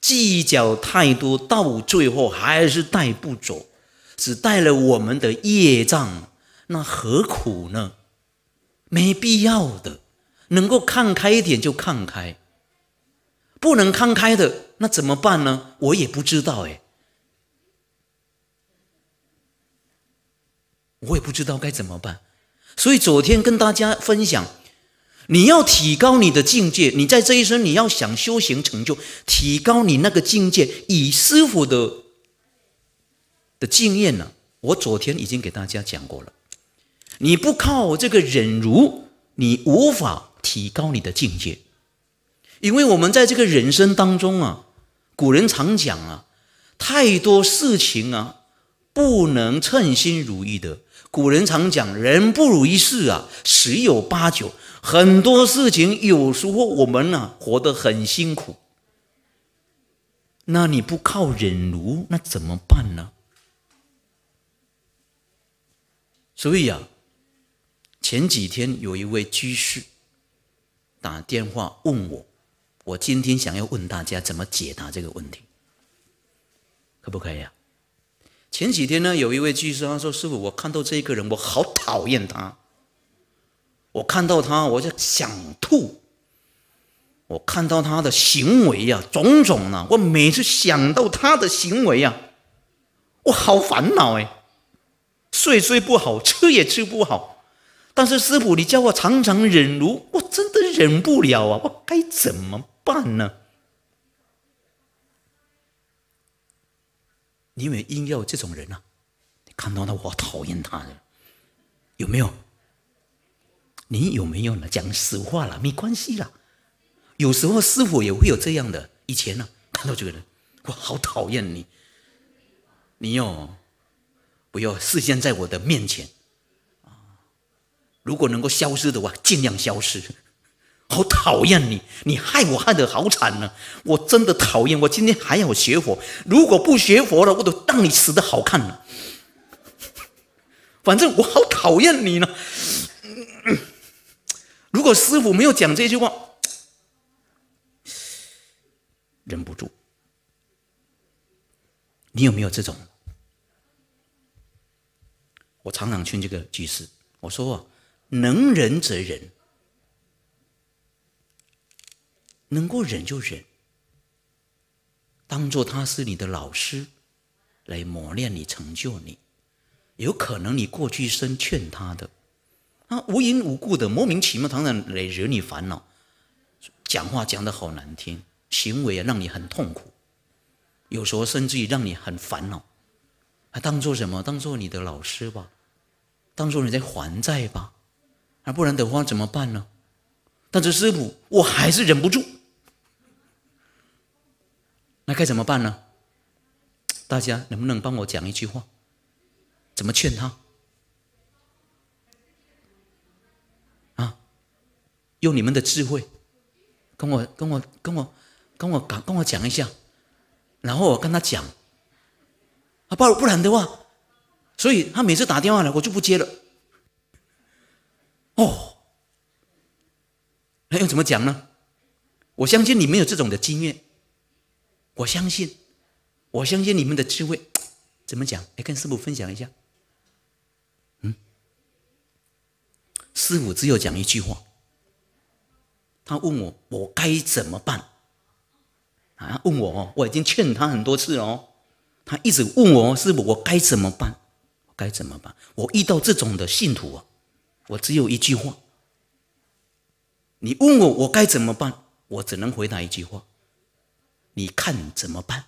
计较太多，到最后还是带不走。只带了我们的业障，那何苦呢？没必要的，能够看开一点就看开，不能看开的，那怎么办呢？我也不知道哎，我也不知道该怎么办。所以昨天跟大家分享，你要提高你的境界，你在这一生你要想修行成就，提高你那个境界，以师傅的。的经验呢？我昨天已经给大家讲过了。你不靠这个忍辱，你无法提高你的境界。因为我们在这个人生当中啊，古人常讲啊，太多事情啊不能称心如意的。古人常讲“人不如一事啊，十有八九，很多事情有时候我们呢活得很辛苦。那你不靠忍辱，那怎么办呢？所以呀，前几天有一位居士打电话问我，我今天想要问大家怎么解答这个问题，可不可以呀？前几天呢，有一位居士他说：“师傅，我看到这个人，我好讨厌他，我看到他我就想吐，我看到他的行为呀，种种呢，我每次想到他的行为啊，我好烦恼哎。”睡睡不好，吃也吃不好，但是师傅，你叫我常常忍辱，我真的忍不了啊！我该怎么办呢？你有没有这种人呢？你看到他，我讨厌他，有没有？你有没有呢？讲实话了，没关系啦。有时候师傅也会有这样的。以前呢，看到这个人，我好讨厌你，你有。不要事先在我的面前啊！如果能够消失的话，尽量消失。好讨厌你，你害我害得好惨呢！我真的讨厌，我今天还要学佛。如果不学佛了，我都当你死的好看呢。反正我好讨厌你呢。如果师傅没有讲这句话，忍不住。你有没有这种？我常常劝这个居士，我说：能忍则忍，能够忍就忍，当做他是你的老师，来磨练你、成就你。有可能你过去生劝他的，他无缘无故的、莫名其妙，常常来惹你烦恼，讲话讲的好难听，行为啊让你很痛苦，有时候甚至于让你很烦恼。还当做什么？当做你的老师吧，当做你在还债吧，啊，不然的话怎么办呢？但是师傅，我还是忍不住，那该怎么办呢？大家能不能帮我讲一句话？怎么劝他？啊，用你们的智慧，跟我、跟我、跟我、跟我讲、跟我讲一下，然后我跟他讲。不不然的话，所以他每次打电话来，我就不接了。哦，要怎么讲呢？我相信你没有这种的经验。我相信，我相信你们的智慧。怎么讲？来跟师傅分享一下。嗯，师傅只有讲一句话。他问我，我该怎么办？啊，问我，我已经劝他很多次了。他一直问我：“是我该怎么办？该怎么办？”我遇到这种的信徒啊，我只有一句话：“你问我我该怎么办？”我只能回答一句话：“你看怎么办？”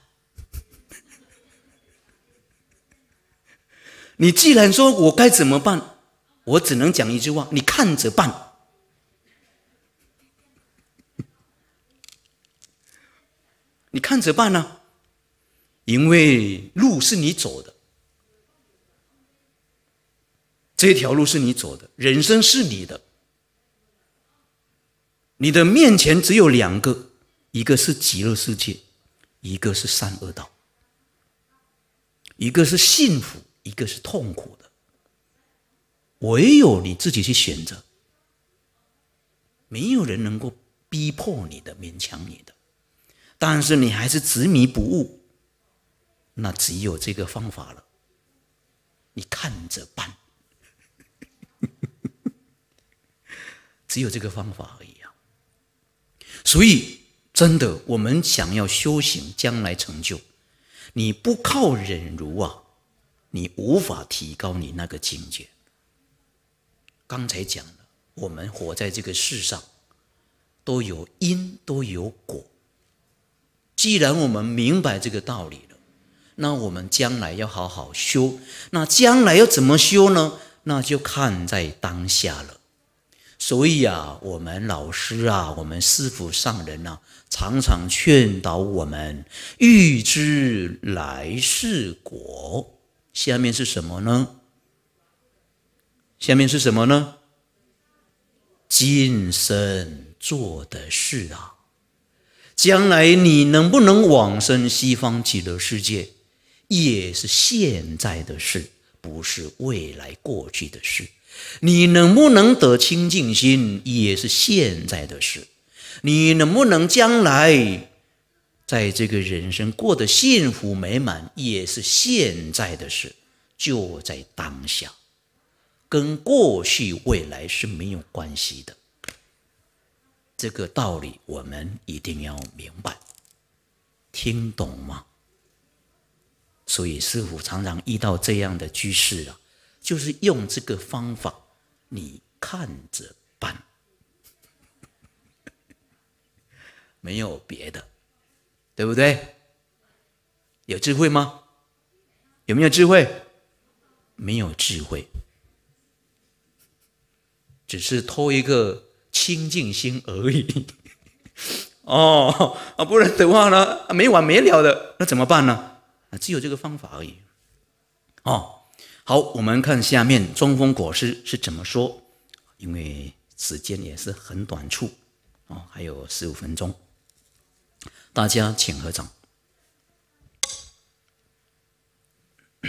你既然说我该怎么办，我只能讲一句话：“你看着办。”你看着办呢。因为路是你走的，这条路是你走的，人生是你的，你的面前只有两个，一个是极乐世界，一个是善恶道，一个是幸福，一个是痛苦的，唯有你自己去选择，没有人能够逼迫你的，勉强你的，但是你还是执迷不悟。那只有这个方法了，你看着办。只有这个方法而已啊！所以，真的，我们想要修行，将来成就，你不靠忍辱啊，你无法提高你那个境界。刚才讲了，我们活在这个世上，都有因，都有果。既然我们明白这个道理了。那我们将来要好好修，那将来要怎么修呢？那就看在当下了。所以啊，我们老师啊，我们师父上人啊，常常劝导我们：欲知来世果，下面是什么呢？下面是什么呢？今生做的事啊，将来你能不能往生西方极乐世界？也是现在的事，不是未来、过去的事。你能不能得清净心，也是现在的事。你能不能将来在这个人生过得幸福美满，也是现在的事。就在当下，跟过去、未来是没有关系的。这个道理我们一定要明白，听懂吗？所以师傅常常遇到这样的居士啊，就是用这个方法，你看着办，没有别的，对不对？有智慧吗？有没有智慧？没有智慧，只是偷一个清净心而已。哦，啊，不然的话呢，没完没了的，那怎么办呢？只有这个方法而已，哦，好，我们看下面中风果师是怎么说，因为时间也是很短促，哦，还有十五分钟，大家请合掌。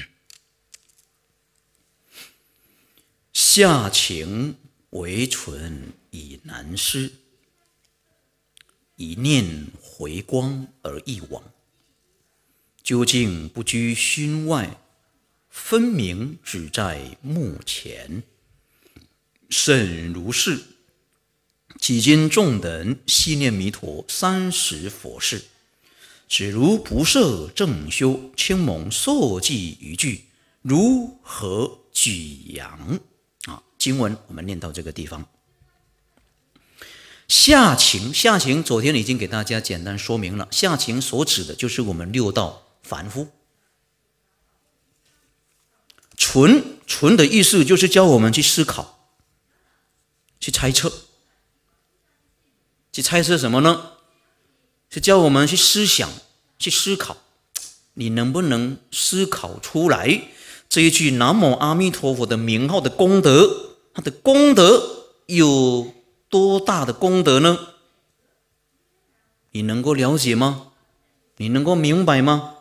下情为存以难失，一念回光而易往。究竟不拘心外，分明只在目前。甚如是，几经众等悉念弥陀三十佛事，只如不设正修，轻蒙受记一句，如何举扬？啊，经文我们念到这个地方。下情，下情，昨天已经给大家简单说明了。下情所指的就是我们六道。反复，纯纯的意思就是教我们去思考，去猜测，去猜测什么呢？是教我们去思想，去思考。你能不能思考出来这一句“南无阿弥陀佛”的名号的功德？它的功德有多大的功德呢？你能够了解吗？你能够明白吗？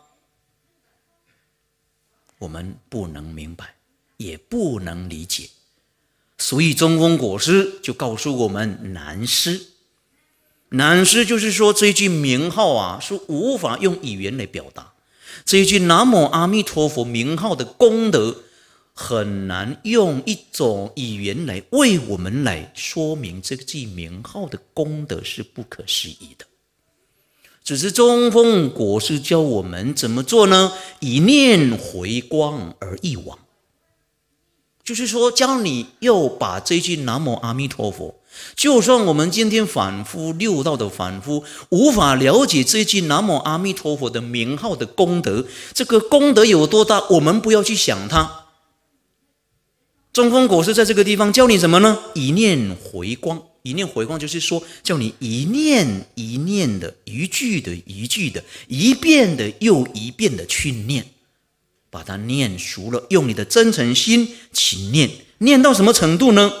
我们不能明白，也不能理解，所以中公果师就告诉我们：“南师，南师就是说，这句名号啊，是无法用语言来表达。这一句南无阿弥陀佛名号的功德，很难用一种语言来为我们来说明。这个句名号的功德是不可思议的。”只是中风果师教我们怎么做呢？以念回光而一往，就是说，教你要把这句南无阿弥陀佛。就算我们今天反复六道的反复，无法了解这句南无阿弥陀佛的名号的功德，这个功德有多大，我们不要去想它。中风果实在这个地方教你什么呢？以念回光。一念回光，就是说，叫你一念一念的，一句的一句的，一遍的又一遍的去念，把它念熟了，用你的真诚心去念。念到什么程度呢？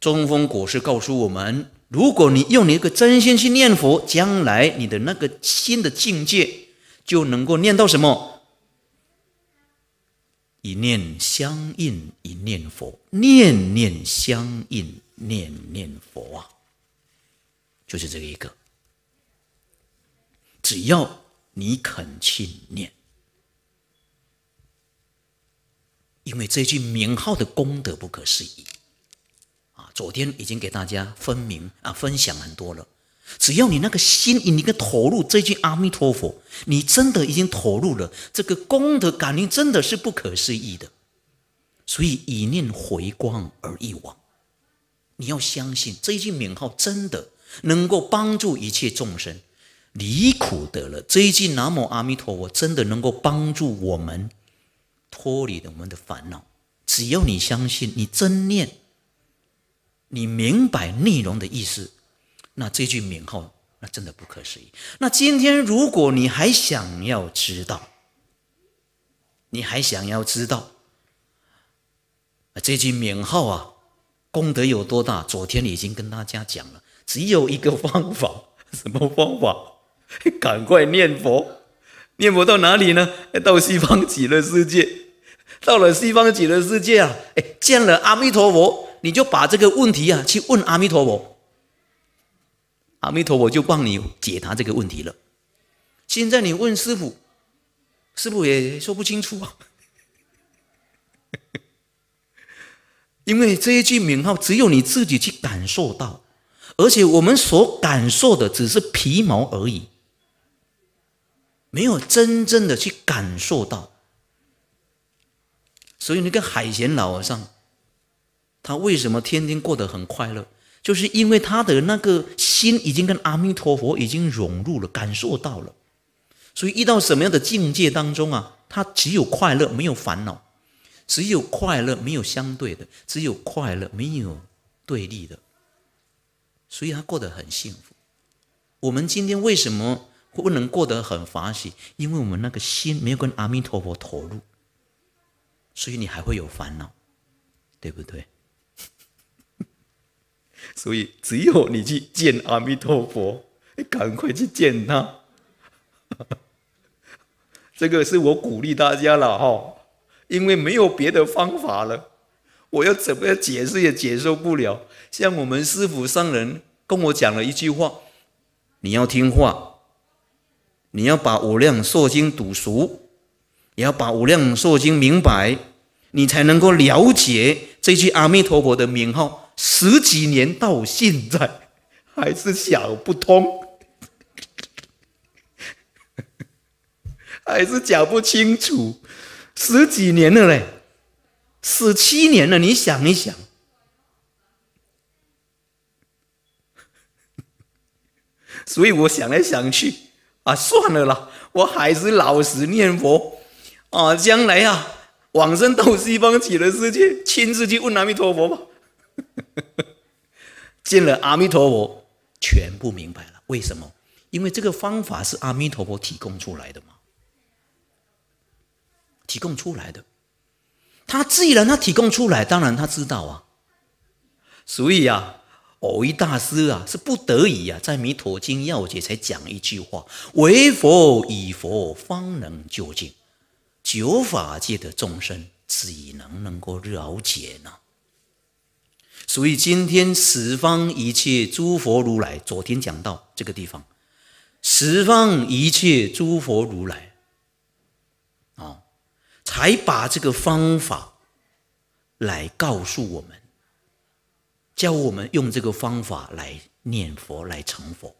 中风果实告诉我们：，如果你用你一个真心去念佛，将来你的那个心的境界就能够念到什么？一念相应，一念佛，念念相应。念念佛啊，就是这个一个。只要你肯去念，因为这句名号的功德不可思议啊！昨天已经给大家分明啊分享很多了。只要你那个心，你那个投入这句阿弥陀佛，你真的已经投入了。这个功德感应真的是不可思议的，所以以念回光而一往。你要相信这一句名号真的能够帮助一切众生离苦得乐。这一句南无阿弥陀，佛真的能够帮助我们脱离了我们的烦恼。只要你相信，你真念，你明白内容的意思，那这句名号那真的不可思议。那今天如果你还想要知道，你还想要知道，这句名号啊。功德有多大？昨天已经跟大家讲了，只有一个方法，什么方法？赶快念佛，念佛到哪里呢？到西方极乐世界。到了西方极乐世界啊，哎，见了阿弥陀佛，你就把这个问题啊去问阿弥陀佛，阿弥陀佛就帮你解答这个问题了。现在你问师傅，师傅也说不清楚啊。因为这一句名号，只有你自己去感受到，而且我们所感受的只是皮毛而已，没有真正的去感受到。所以那个海贤老和尚，他为什么天天过得很快乐？就是因为他的那个心已经跟阿弥陀佛已经融入了，感受到了。所以遇到什么样的境界当中啊，他只有快乐，没有烦恼。只有快乐，没有相对的；只有快乐，没有对立的。所以他过得很幸福。我们今天为什么不能过得很欢喜？因为我们那个心没有跟阿弥陀佛投入，所以你还会有烦恼，对不对？所以只有你去见阿弥陀佛，赶快去见他。这个是我鼓励大家了哈。因为没有别的方法了，我要怎么样解释也解释不了。像我们师傅上人跟我讲了一句话：“你要听话，你要把《五量寿经》读熟，也要把《五量寿经》明白，你才能够了解这句阿弥陀佛的名号。”十几年到现在，还是想不通，还是讲不清楚。十几年了嘞，十七年了，你想一想。所以我想来想去啊，算了啦，我还是老实念佛啊，将来啊往生到西方极乐世界，亲自去问阿弥陀佛吧。见了阿弥陀佛，全部明白了。为什么？因为这个方法是阿弥陀佛提供出来的嘛。提供出来的，他既然他提供出来，当然他知道啊，所以啊，偶一大师啊是不得已啊，在《弥陀经要解》才讲一句话：“为佛以佛方能究竟九法界的众生，岂能能够了解呢？”所以今天十方一切诸佛如来，昨天讲到这个地方，十方一切诸佛如来。才把这个方法来告诉我们，教我们用这个方法来念佛来成佛，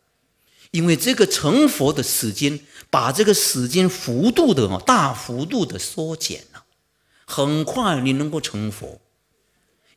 因为这个成佛的时间把这个时间幅度的哦，大幅度的缩减了，很快你能够成佛，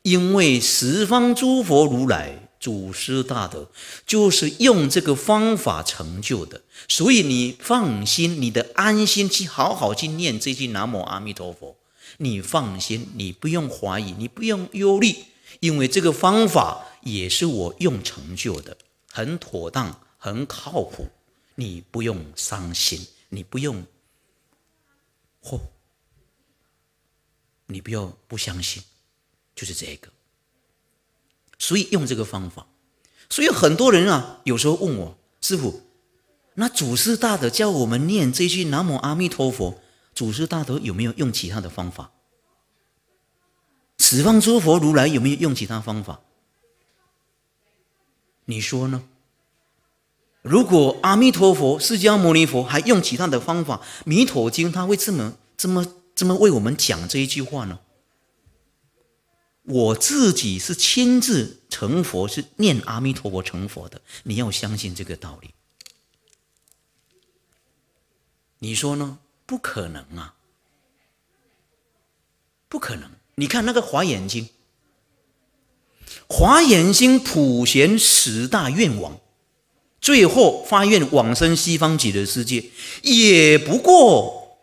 因为十方诸佛如来。祖师大德就是用这个方法成就的，所以你放心，你的安心去好好去念这句南无阿弥陀佛。你放心，你不用怀疑，你不用忧虑，因为这个方法也是我用成就的，很妥当，很靠谱。你不用伤心，你不用或你不要不相信，就是这个。所以用这个方法，所以很多人啊，有时候问我师傅：“那祖师大德教我们念这句‘南无阿弥陀佛’，祖师大德有没有用其他的方法？此方诸佛如来有没有用其他方法？你说呢？如果阿弥陀佛、释迦牟尼佛还用其他的方法，《弥陀经》他会这么、这么、这么为我们讲这一句话呢？”我自己是亲自成佛，是念阿弥陀佛成佛的。你要相信这个道理。你说呢？不可能啊！不可能！你看那个华严经，华严经普贤十大愿王，最后发愿往生西方极乐世界，也不过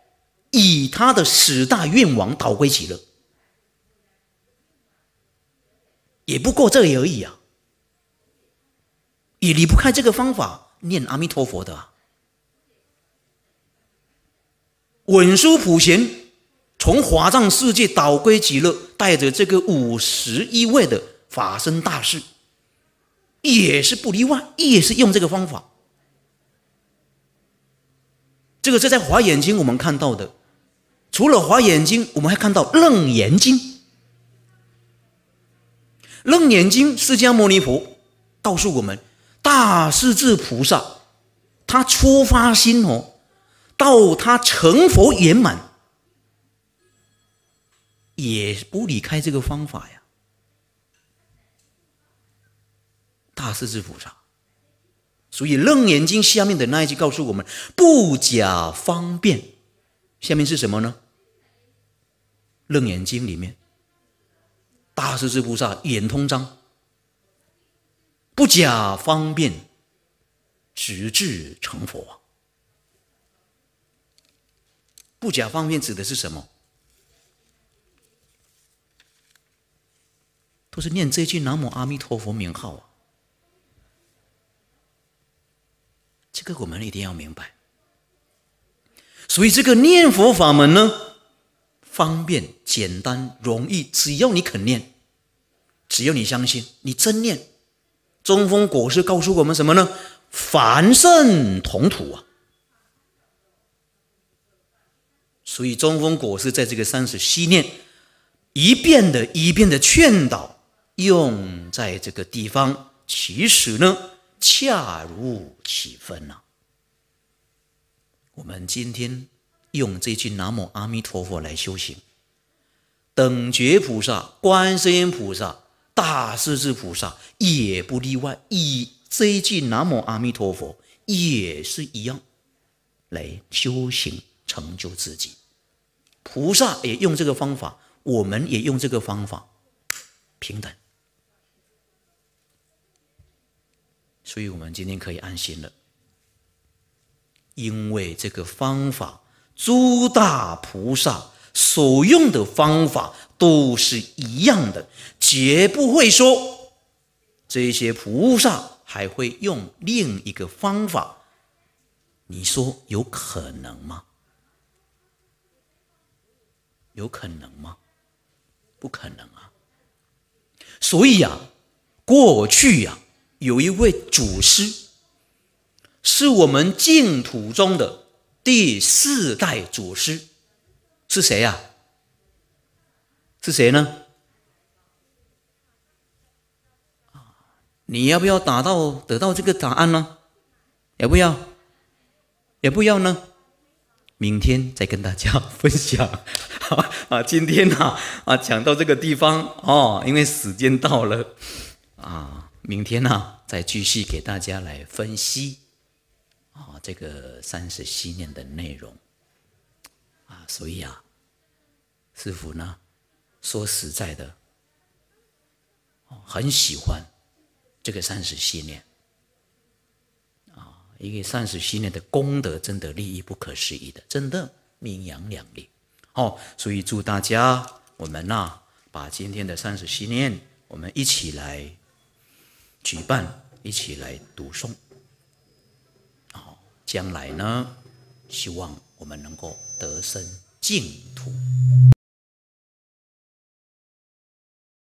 以他的十大愿王导归极乐。也不过这个而已啊，也离不开这个方法念阿弥陀佛的啊。文殊普贤从华藏世界导归极乐，带着这个五十一位的法身大士，也是不例外，也是用这个方法。这个这在《华眼睛我们看到的，除了《华眼睛，我们还看到《楞严经》。《楞严经》释迦牟尼佛告诉我们，大势至菩萨他出发心哦，到他成佛圆满，也不离开这个方法呀。大势至菩萨，所以《楞严经》下面的那一句告诉我们：不假方便。下面是什么呢？《楞严经》里面。大十至菩萨眼通章，不假方便，直至成佛。不假方便指的是什么？都是念这句南无阿弥陀佛名号啊！这个我们一定要明白。所以这个念佛法门呢，方便、简单、容易，只要你肯念。只要你相信，你真念中风果实告诉我们什么呢？凡圣同土啊，所以中风果实在这个三时西念，一遍的一遍的劝导，用在这个地方，其实呢，恰如其分呐。我们今天用这句南无阿弥陀佛来修行，等觉菩萨、观世音菩萨。大势至菩萨也不例外，以这一句“南无阿弥陀佛”也是一样，来修行成就自己。菩萨也用这个方法，我们也用这个方法，平等。所以，我们今天可以安心了，因为这个方法，诸大菩萨。所用的方法都是一样的，绝不会说这些菩萨还会用另一个方法。你说有可能吗？有可能吗？不可能啊！所以呀，过去呀，有一位祖师，是我们净土中的第四代祖师。是谁呀？是谁呢？啊，你要不要达到得到这个答案呢？要不要，也不要呢？明天再跟大家分享。啊，今天呢啊讲到这个地方哦，因为时间到了啊，明天呢再继续给大家来分析啊这个三十七年的内容。所以啊，师傅呢，说实在的，很喜欢这个三十信念啊，因为三十信念的功德，真的利益不可思议的，真的名扬两利哦。所以祝大家，我们呐，把今天的三十信念，我们一起来举办，一起来读诵，好，将来呢，希望我们能够得生。净土。